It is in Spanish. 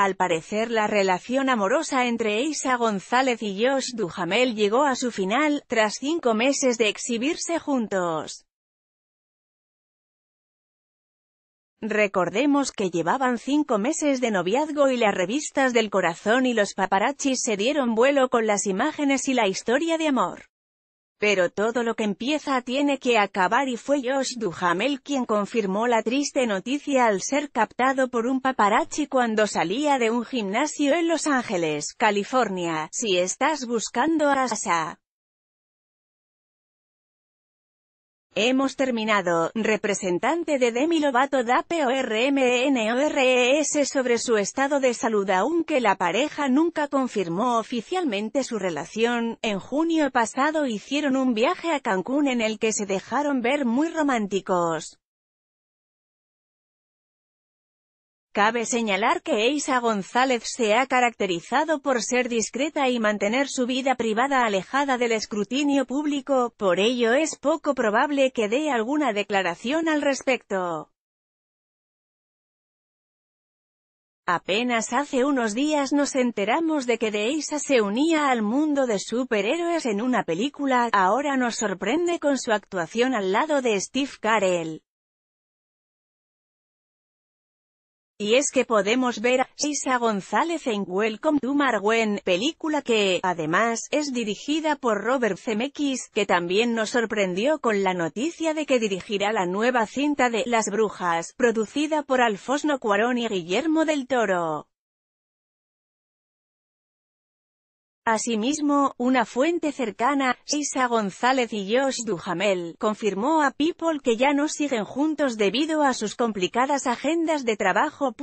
Al parecer la relación amorosa entre Isa González y Josh Duhamel llegó a su final, tras cinco meses de exhibirse juntos. Recordemos que llevaban cinco meses de noviazgo y las revistas del corazón y los paparachis se dieron vuelo con las imágenes y la historia de amor. Pero todo lo que empieza tiene que acabar y fue Josh Duhamel quien confirmó la triste noticia al ser captado por un paparazzi cuando salía de un gimnasio en Los Ángeles, California. Si estás buscando a Asa, Hemos terminado, representante de Demi Lovato da PORMNORES e sobre su estado de salud aunque la pareja nunca confirmó oficialmente su relación, en junio pasado hicieron un viaje a Cancún en el que se dejaron ver muy románticos. Cabe señalar que Eisa González se ha caracterizado por ser discreta y mantener su vida privada alejada del escrutinio público, por ello es poco probable que dé alguna declaración al respecto. Apenas hace unos días nos enteramos de que Deisa se unía al mundo de superhéroes en una película, ahora nos sorprende con su actuación al lado de Steve Carell. Y es que podemos ver a Isa González en Welcome to Marwen, película que, además, es dirigida por Robert Zemeckis, que también nos sorprendió con la noticia de que dirigirá la nueva cinta de Las Brujas, producida por Alfonso Cuarón y Guillermo del Toro. Asimismo, una fuente cercana, Isa González y Josh Duhamel, confirmó a People que ya no siguen juntos debido a sus complicadas agendas de trabajo.